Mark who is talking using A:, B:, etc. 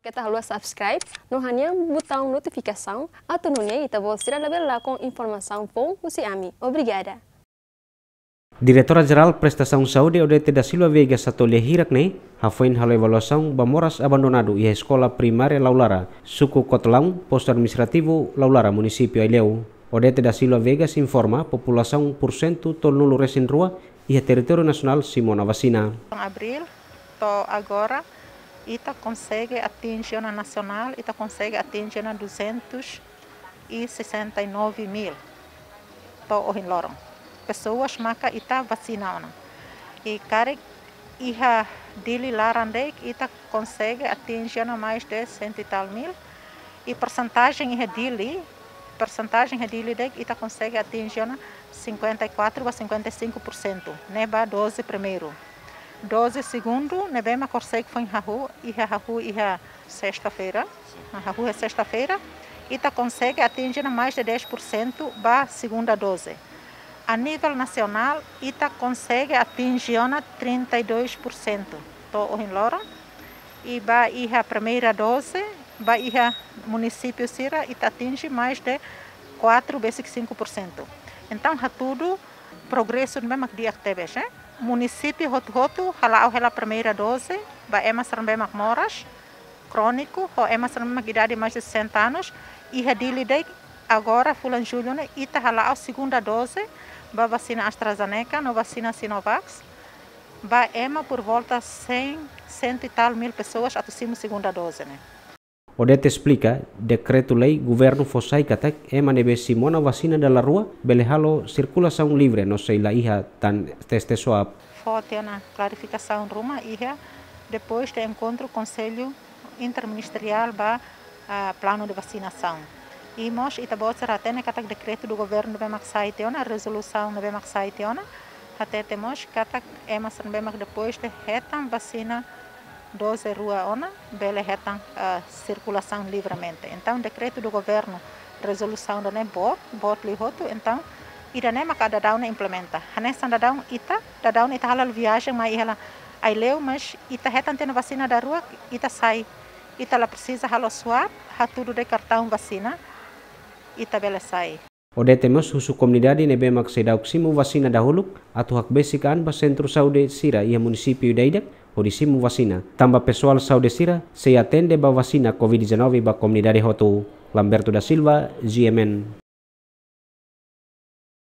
A: Kita harus subscribe no hanya atau notificação, kita boleh você lebih lakukan informasi bom você ami. Obrigada.
B: diretora Jeral Prestasi Saúde Odete da Silva Veiga Satolha Hirakne, hafoin halo evaluação Bamoras Abandonado e a Escola Laulara, suku Cotlão, Posto Administrativo Laulara, Município Ileu. Odete da Silva Vega informa populasi por cento tornou recém rua e a nasional nacional Simona Vacina.
A: Abril, to agora, Ita consegue atingir na nacional, Ita consegue atingir na 269 mil. Então, hoje loram. Pessoas maca Ita vacinam. E cara, Iha dili lá Ita consegue atingir na mais de cento e tal mil. E porcentagem Iha dele, porcentagem dili dele, Ita consegue atingir na 54 a 55%. Neba 12 primeiro. 12 segundo, Nebema que foi em Rahu, e Rahu e sexta-feira. Rahu é sexta-feira. Ita consegue atingir mais de 10% da segunda dose. A nível nacional, Ita consegue atingir 32%. Estou em Lora. E vai ir a primeira dose, vai ir a município Sira, e atinge mais de 4 vezes 5%. Então, é tudo progresso no mesmo dia que teve, hein? município Hothotu, halau hela primeira dose, ba emas também moras, crônico, ho emas também de mais de 60 anos, e hadilidei agora, fulan julho, ita halau segunda dose, ba vacina AstraZeneca, no vacina Sinovac, ba por volta 100, 100 e tal mil pessoas, atusimos segunda dose, né?
B: Odete explica, decreto-lei governo Fossai Catec emanebe Simona vacina da rua, belehalo circulação livre, não sei lá irra tan teste soa.
A: Fote na clarificação ruma irra, depois de encontro o conselho interministerial ba a plano de vacinação. E nós que até na decreto do governo bem maxai teona, resolução bem maxai teona, até temos catak emas bem depois de retam vacina 12 Rua ONA, bele Retão, a eh, circulação livremente. Então, decreto do governo, resolução da NEBO, BOT Lihoto, então, ida ne maka dadau ne implementa. Hanessa dadau ita, dadau ita halal viagem, mas ela aí leu, mas ita retan tendo vacina da rua, ita sai. Ita la precisa halal hatu do de cartão vacina, ita bela sai.
B: Ode temas husu komunidade nebe maksedauk simu vacina dahuluk atau hak besikan basentro saude sira ia munisipio udaidak, Orissimo vasina. Tamba pessoal saudecira se atende ba vasina Covid-19 ba komunidade hotu. Lamberto da Silva, GMN.